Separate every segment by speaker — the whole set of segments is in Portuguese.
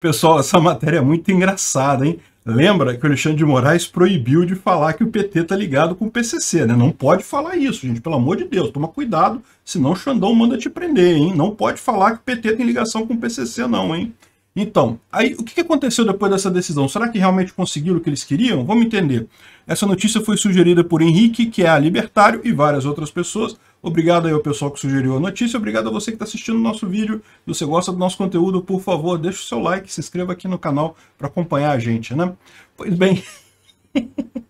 Speaker 1: Pessoal, essa matéria é muito engraçada, hein? Lembra que o Alexandre de Moraes proibiu de falar que o PT tá ligado com o PCC, né? Não pode falar isso, gente, pelo amor de Deus. Toma cuidado, senão o Xandão manda te prender, hein? Não pode falar que o PT tem ligação com o PCC não, hein? Então, aí o que aconteceu depois dessa decisão? Será que realmente conseguiram o que eles queriam? Vamos entender. Essa notícia foi sugerida por Henrique, que é libertário, e várias outras pessoas, Obrigado aí ao pessoal que sugeriu a notícia, obrigado a você que está assistindo o nosso vídeo. Se você gosta do nosso conteúdo, por favor, deixe o seu like, se inscreva aqui no canal para acompanhar a gente, né? Pois bem...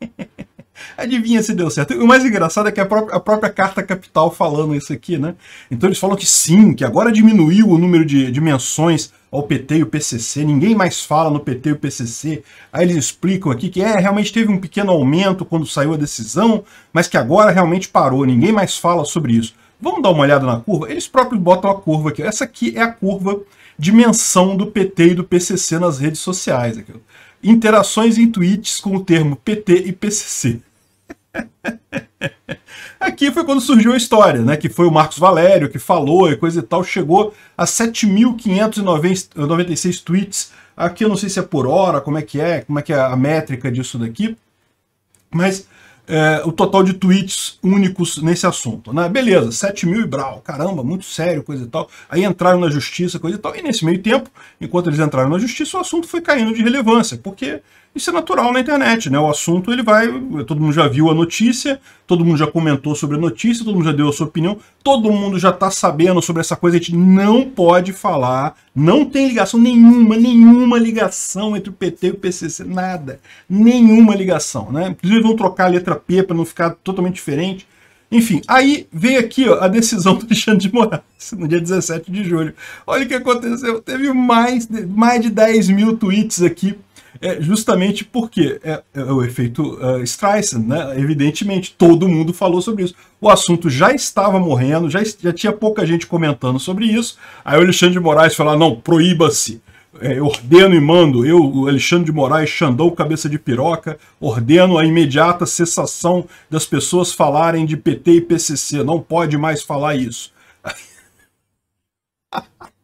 Speaker 1: Adivinha se deu certo. O mais engraçado é que a própria, a própria Carta Capital falando isso aqui, né? Então eles falam que sim, que agora diminuiu o número de, dimensões menções ao PT e o PCC, ninguém mais fala no PT e o PCC. Aí eles explicam aqui que é, realmente teve um pequeno aumento quando saiu a decisão, mas que agora realmente parou, ninguém mais fala sobre isso. Vamos dar uma olhada na curva? Eles próprios botam a curva aqui. Essa aqui é a curva de menção do PT e do PCC nas redes sociais. Aqui. Interações em tweets com o termo PT e PCC. Aqui foi quando surgiu a história, né? Que foi o Marcos Valério que falou e coisa e tal. Chegou a 7.596 tweets. Aqui eu não sei se é por hora, como é que é, como é que é a métrica disso daqui. Mas é, o total de tweets únicos nesse assunto. Né? Beleza, 7 mil e brau, caramba, muito sério, coisa e tal. Aí entraram na justiça, coisa e tal. E nesse meio tempo, enquanto eles entraram na justiça, o assunto foi caindo de relevância, porque isso é natural na internet, né? O assunto ele vai. Todo mundo já viu a notícia, todo mundo já comentou sobre a notícia, todo mundo já deu a sua opinião, todo mundo já tá sabendo sobre essa coisa, a gente não pode falar, não tem ligação nenhuma, nenhuma ligação entre o PT e o PCC, nada. Nenhuma ligação, né? Inclusive vão trocar a letra P para não ficar totalmente diferente. Enfim, aí veio aqui ó, a decisão do Alexandre de Moraes, no dia 17 de julho. Olha o que aconteceu, teve mais, mais de 10 mil tweets aqui é justamente porque é, é o efeito uh, Streisand, né? Evidentemente, todo mundo falou sobre isso. O assunto já estava morrendo, já, já tinha pouca gente comentando sobre isso. Aí o Alexandre de Moraes falou: não, proíba-se. É, ordeno e mando, eu, Alexandre de Moraes, Xandão, cabeça de piroca, ordeno a imediata cessação das pessoas falarem de PT e PCC. Não pode mais falar isso.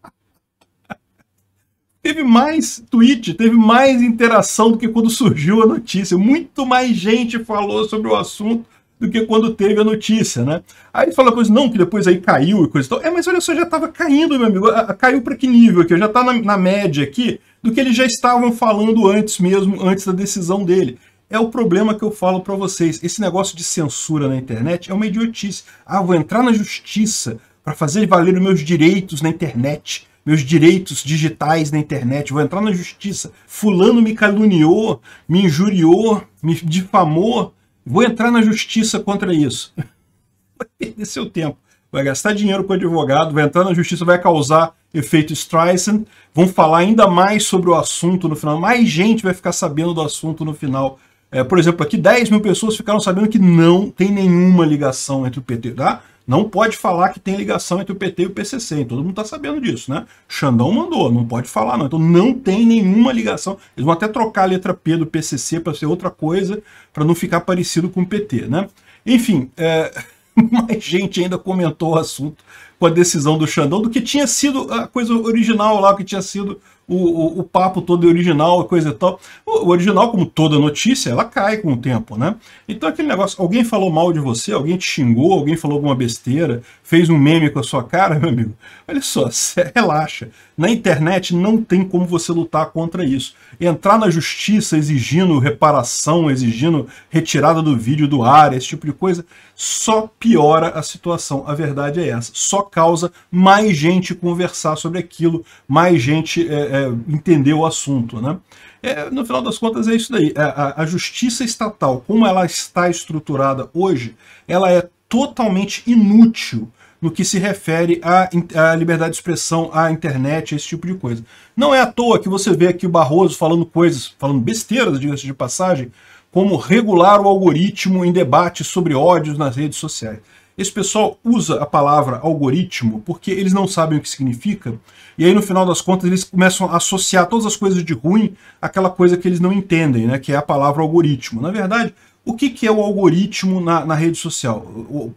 Speaker 1: teve mais tweet, teve mais interação do que quando surgiu a notícia. Muito mais gente falou sobre o assunto do que quando teve a notícia, né? Aí fala coisa, não, que depois aí caiu e coisa e tal. É, mas olha só, já estava caindo, meu amigo. Caiu para que nível aqui? Já está na, na média aqui do que eles já estavam falando antes mesmo, antes da decisão dele. É o problema que eu falo para vocês. Esse negócio de censura na internet é uma idiotice. Ah, vou entrar na justiça para fazer valer os meus direitos na internet meus direitos digitais na internet, vou entrar na justiça. Fulano me caluniou, me injuriou, me difamou, vou entrar na justiça contra isso. Vai perder seu tempo, vai gastar dinheiro com advogado, vai entrar na justiça, vai causar efeito Streisand, vão falar ainda mais sobre o assunto no final, mais gente vai ficar sabendo do assunto no final. É, por exemplo, aqui 10 mil pessoas ficaram sabendo que não tem nenhuma ligação entre o PT, tá? Não pode falar que tem ligação entre o PT e o PCC, todo mundo está sabendo disso, né? Xandão mandou, não pode falar não. Então não tem nenhuma ligação. Eles vão até trocar a letra P do PCC para ser outra coisa, para não ficar parecido com o PT, né? Enfim, é... mais gente ainda comentou o assunto com a decisão do Xandão do que tinha sido a coisa original lá, que tinha sido o, o, o, papo todo é original coisa e tal. O, o, original, como toda notícia, ela cai com o tempo, né? Então aquele negócio, alguém falou mal de você, alguém te xingou, alguém falou alguma besteira, fez um meme com a sua cara, meu amigo. Olha só, relaxa. Na internet não tem como você lutar contra isso. Entrar na justiça exigindo reparação, exigindo retirada do vídeo do ar, esse tipo de coisa, só piora a situação. A verdade é essa. Só causa mais gente conversar sobre aquilo, mais gente... É, é é, entender o assunto. Né? É, no final das contas, é isso daí. É, a, a justiça estatal, como ela está estruturada hoje, ela é totalmente inútil no que se refere à, à, liberdade de expressão, à internet, esse tipo de coisa. Não é à toa que você vê aqui o Barroso falando coisas, falando besteiras, diga-se de passagem, como regular o algoritmo em debates sobre ódios nas redes sociais. Esse pessoal usa a palavra algoritmo porque eles não sabem o que significa, e aí no final das contas eles começam a associar todas as coisas de ruim àquela coisa que eles não entendem, né, que é a palavra algoritmo. Na verdade, o que, que é o algoritmo na, na rede social?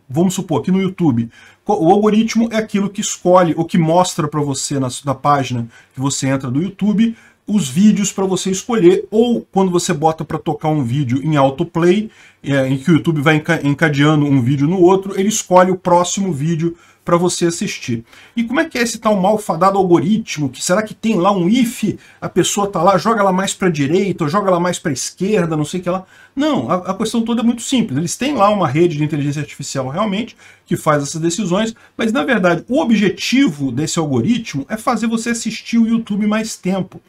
Speaker 1: Vamos supor, aqui no YouTube. O algoritmo é aquilo que escolhe ou que mostra para você na, na página que você entra do YouTube os vídeos para você escolher, ou quando você bota para tocar um vídeo em autoplay, é, em que o YouTube vai encadeando um vídeo no outro, ele escolhe o próximo vídeo para você assistir. E como é que é esse tal malfadado algoritmo? Que será que tem lá um if? A pessoa tá lá, joga ela mais para direita, ou joga ela mais para esquerda, não sei o que lá. Não, a, a, questão toda é muito simples. Eles têm lá uma rede de inteligência artificial realmente que faz essas decisões, mas na verdade o objetivo desse algoritmo é fazer você assistir o YouTube mais tempo.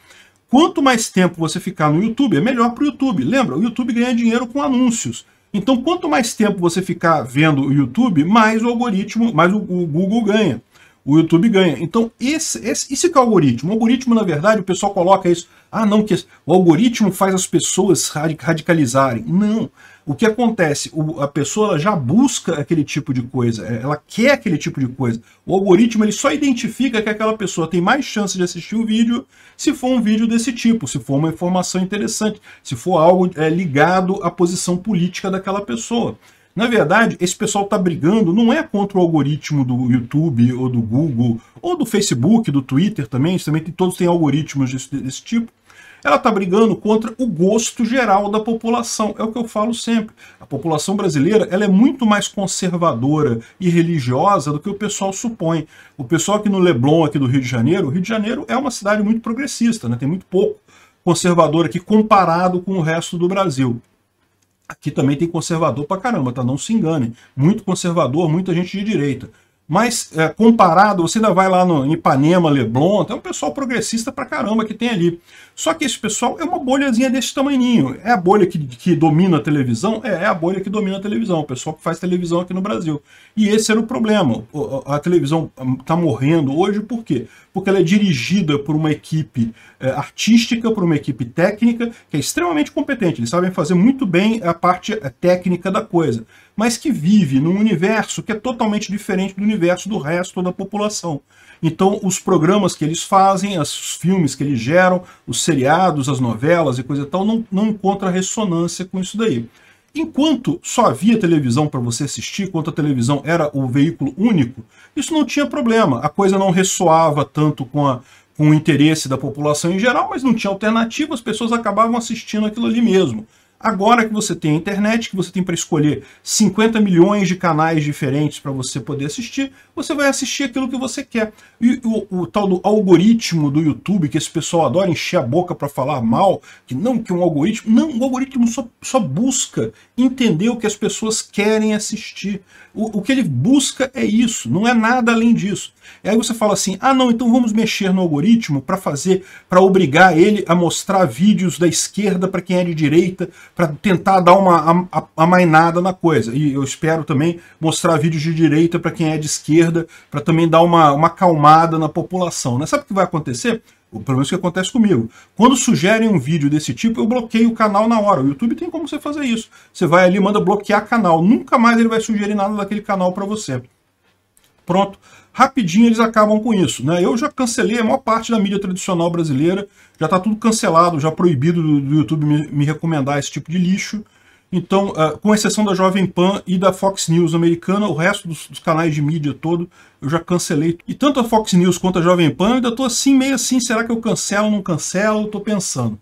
Speaker 1: Quanto mais tempo você ficar no YouTube, é melhor para o YouTube. Lembra, o YouTube ganha dinheiro com anúncios. Então, quanto mais tempo você ficar vendo o YouTube, mais o algoritmo, mais o, o Google ganha. O YouTube ganha. Então, esse, esse, esse é, é o algoritmo. O algoritmo, na verdade, o pessoal coloca isso. Ah, não, que o algoritmo faz as pessoas radicalizarem. Não. O que acontece? O, a pessoa já busca aquele tipo de coisa, é, ela quer aquele tipo de coisa. O algoritmo ele só identifica que aquela pessoa tem mais chance de assistir o vídeo se for um vídeo desse tipo, se for uma informação interessante, se for algo é, ligado à posição política daquela pessoa. Na verdade, esse pessoal está brigando não é contra o algoritmo do YouTube ou do Google ou do Facebook, do Twitter também, também tem, todos têm algoritmos desse, desse tipo ela está brigando contra o gosto geral da população. É o que eu falo sempre. A população brasileira ela é muito mais conservadora e religiosa do que o pessoal supõe. O pessoal aqui no Leblon, aqui do Rio de Janeiro, o Rio de Janeiro é uma cidade muito progressista, né? tem muito pouco conservador aqui comparado com o resto do Brasil. Aqui também tem conservador pra caramba, tá? Não se engane. Muito conservador, muita gente de direita. Mas é, comparado, você ainda vai lá no Ipanema, Leblon, tem um pessoal progressista pra caramba que tem ali. Só que esse pessoal é uma bolhazinha desse tamanhinho. É a bolha que, que domina a televisão? É, é a bolha que domina a televisão, o pessoal que faz televisão aqui no Brasil. E esse era o problema. A, a televisão hum, tá morrendo hoje por quê? Porque ela é dirigida por uma equipe é, artística, por uma equipe técnica, que é extremamente competente. Eles sabem fazer muito bem a parte é, técnica da coisa mas que vive num universo que é totalmente diferente do universo do resto da população. Então, os programas que eles fazem, os filmes que eles geram, os seriados, as novelas e coisa e tal, não, não encontra ressonância com isso daí. Enquanto só havia televisão para você assistir, enquanto a televisão era o veículo único, isso não tinha problema. A coisa não ressoava tanto com, a, com o interesse da população em geral, mas não tinha alternativa, as pessoas acabavam assistindo aquilo ali mesmo. Agora que você tem a internet, que você tem para escolher 50 milhões de canais diferentes para você poder assistir, você vai assistir aquilo que você quer. E o, o, tal do algoritmo do YouTube, que esse pessoal adora encher a boca para falar mal, que não que um algoritmo... Não, o algoritmo só, só busca entender o que as pessoas querem assistir. O, o, que ele busca é isso, não é nada além disso. E aí você fala assim: ah, não, então vamos mexer no algoritmo para fazer, para obrigar ele a mostrar vídeos da esquerda para quem é de direita, para tentar dar uma amainada na coisa. E eu espero também mostrar vídeos de direita para quem é de esquerda, para também dar uma, uma acalmada na população. Né? Sabe o que vai acontecer? O problema é que acontece comigo. Quando sugerem um vídeo desse tipo, eu bloqueio o canal na hora. O YouTube tem como você fazer isso. Você vai ali, manda bloquear canal. Nunca mais ele vai sugerir nada daquele canal para você. Pronto. Rapidinho eles acabam com isso. Né? Eu já cancelei a maior parte da mídia tradicional brasileira. Já está tudo cancelado, já proibido do, YouTube me recomendar esse tipo de lixo. Então, uh, com exceção da Jovem Pan e da Fox News americana, o resto dos, dos, canais de mídia todo eu já cancelei. E tanto a Fox News quanto a Jovem Pan, eu ainda estou assim, meio assim, será que eu cancelo, não cancelo? Estou pensando.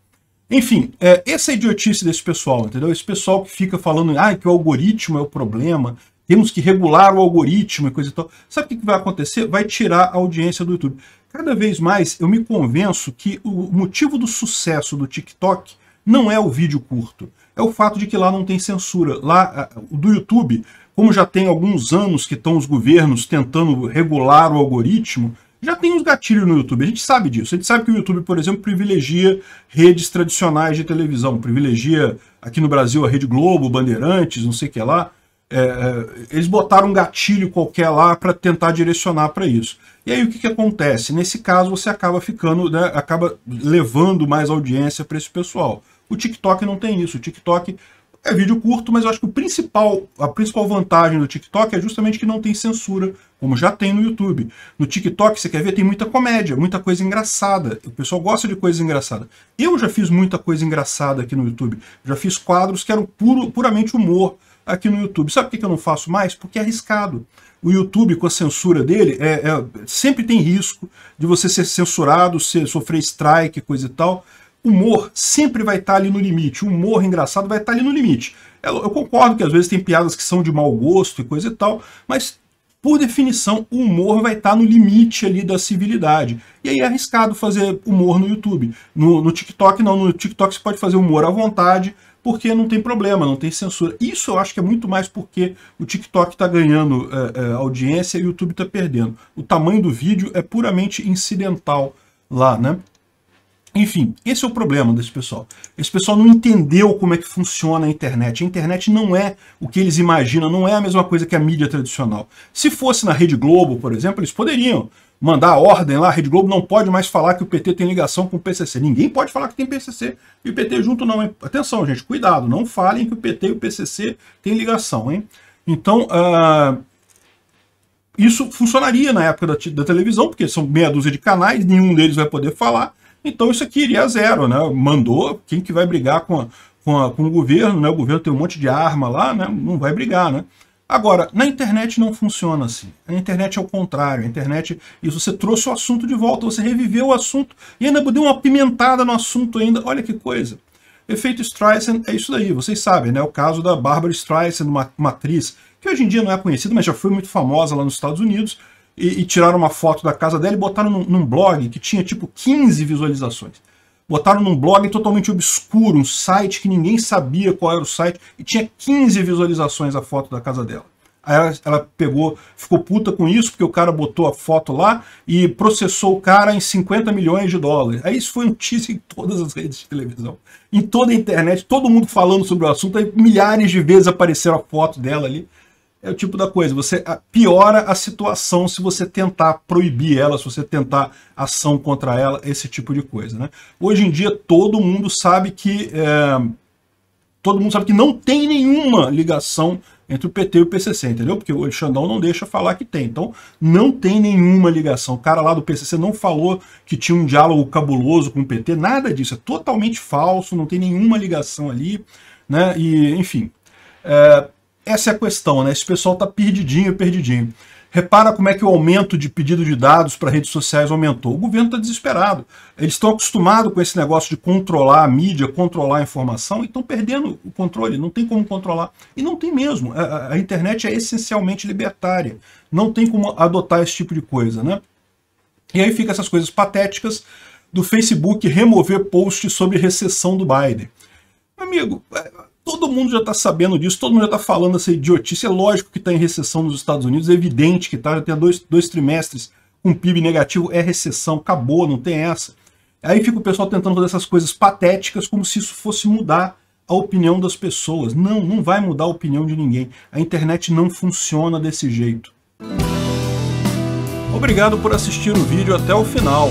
Speaker 1: Enfim, é, essa é a idiotice desse pessoal, entendeu? Esse pessoal que fica falando ah, que o algoritmo é o problema, temos que regular o algoritmo e coisa e tal. Sabe o que vai acontecer? Vai tirar a audiência do YouTube. Cada vez mais eu me convenço que o motivo do sucesso do TikTok não é o vídeo curto. É o fato de que lá não tem censura. Lá, do YouTube, como já tem alguns anos que estão os governos tentando regular o algoritmo, já tem uns gatilhos no YouTube. A gente sabe disso. A gente sabe que o YouTube, por exemplo, privilegia redes tradicionais de televisão. Privilegia, aqui no Brasil, a Rede Globo, Bandeirantes, não sei o que lá. É, é eles botaram um gatilho qualquer lá para tentar direcionar para isso. E aí o que, que acontece? Nesse caso você acaba ficando, né, acaba levando mais audiência para esse pessoal. O TikTok não tem isso. O TikTok é vídeo curto, mas eu acho que o principal, a principal vantagem do TikTok é justamente que não tem censura, como já tem no YouTube. No TikTok, você quer ver, tem muita comédia, muita coisa engraçada. O pessoal gosta de coisa engraçada. Eu já fiz muita coisa engraçada aqui no YouTube. Já fiz quadros que eram puro, puramente humor aqui no YouTube. Sabe por que eu não faço mais? Porque é arriscado. O YouTube, com a censura dele, é, é sempre tem risco de você ser censurado, ser, sofrer strike, coisa e tal humor sempre vai estar tá ali no limite. O humor engraçado vai estar tá ali no limite. É, eu, concordo que às vezes tem piadas que são de mau gosto e coisa e tal, mas por definição, o humor vai estar tá no limite ali da civilidade. E aí é arriscado fazer humor no YouTube. No, no, TikTok, não. No TikTok você pode fazer humor à vontade, porque não tem problema, não tem censura. Isso eu acho que é muito mais porque o TikTok está ganhando é, é, audiência e o YouTube está perdendo. O tamanho do vídeo é puramente incidental lá, né? Enfim, esse é o problema desse pessoal. Esse pessoal não entendeu como é que funciona a internet. A internet não é o que eles imaginam, não é a mesma coisa que a mídia tradicional. Se fosse na Rede Globo, por exemplo, eles poderiam mandar a ordem lá, a Rede Globo não pode mais falar que o PT tem ligação com o PCC. Ninguém pode falar que tem PCC e o PT junto não, hein? Atenção, gente, cuidado, não falem que o PT e o PCC têm ligação, hein? Então, uh, isso funcionaria na época da, da televisão, porque são meia dúzia de canais, nenhum deles vai poder falar, então isso aqui iria a zero, né? Mandou, quem que vai brigar com, a, com, a, com o governo, né? O governo tem um monte de arma lá, né? Não vai brigar, né? Agora, na internet não funciona assim. A internet é o contrário. A internet, isso, você trouxe o assunto de volta, você reviveu o assunto e ainda deu uma pimentada no assunto ainda. Olha que coisa. Efeito Streisand é isso daí, vocês sabem, né? O caso da Barbara Streisand, uma, uma atriz que hoje em dia não é conhecida, mas já foi muito famosa lá nos Estados Unidos, e, e tiraram uma foto da casa dela e botaram num, num blog que tinha tipo 15 visualizações. Botaram num blog totalmente obscuro, um site que ninguém sabia qual era o site, e tinha 15 visualizações a foto da casa dela. Aí ela, ela, pegou, ficou puta com isso, porque o cara botou a foto lá e processou o cara em 50 milhões de dólares. Aí isso foi notícia em todas as redes de televisão. Em toda a internet, todo mundo falando sobre o assunto, aí milhares de vezes apareceram a foto dela ali é o tipo da coisa, você piora a situação se você tentar proibir ela, se você tentar ação contra ela, esse tipo de coisa. Né? Hoje em dia todo mundo sabe que é, todo mundo sabe que não tem nenhuma ligação entre o PT e o PCC, entendeu? Porque o Xandão não deixa falar que tem. Então, não tem nenhuma ligação. O cara lá do PCC não falou que tinha um diálogo cabuloso com o PT, nada disso. É totalmente falso, não tem nenhuma ligação ali, né? E, enfim. É, essa é a questão, né? Esse pessoal está perdidinho, perdidinho. Repara como é que o aumento de pedido de dados para redes sociais aumentou. O governo está desesperado. Eles estão acostumados com esse negócio de controlar a mídia, controlar a informação e estão perdendo o controle. Não tem como controlar. E não tem mesmo. A, a, internet é essencialmente libertária. Não tem como adotar esse tipo de coisa, né? E aí fica essas coisas patéticas do Facebook remover posts sobre recessão do Biden. Amigo, é, Todo mundo já está sabendo disso, todo mundo já está falando essa idiotice. É lógico que está em recessão nos Estados Unidos, é evidente que está, já tem dois, dois trimestres com PIB negativo, é recessão, acabou, não tem essa. Aí fica o pessoal tentando fazer essas coisas patéticas como se isso fosse mudar a opinião das pessoas. Não, não vai mudar a opinião de ninguém. A internet não funciona desse jeito. Obrigado por assistir o vídeo até o final.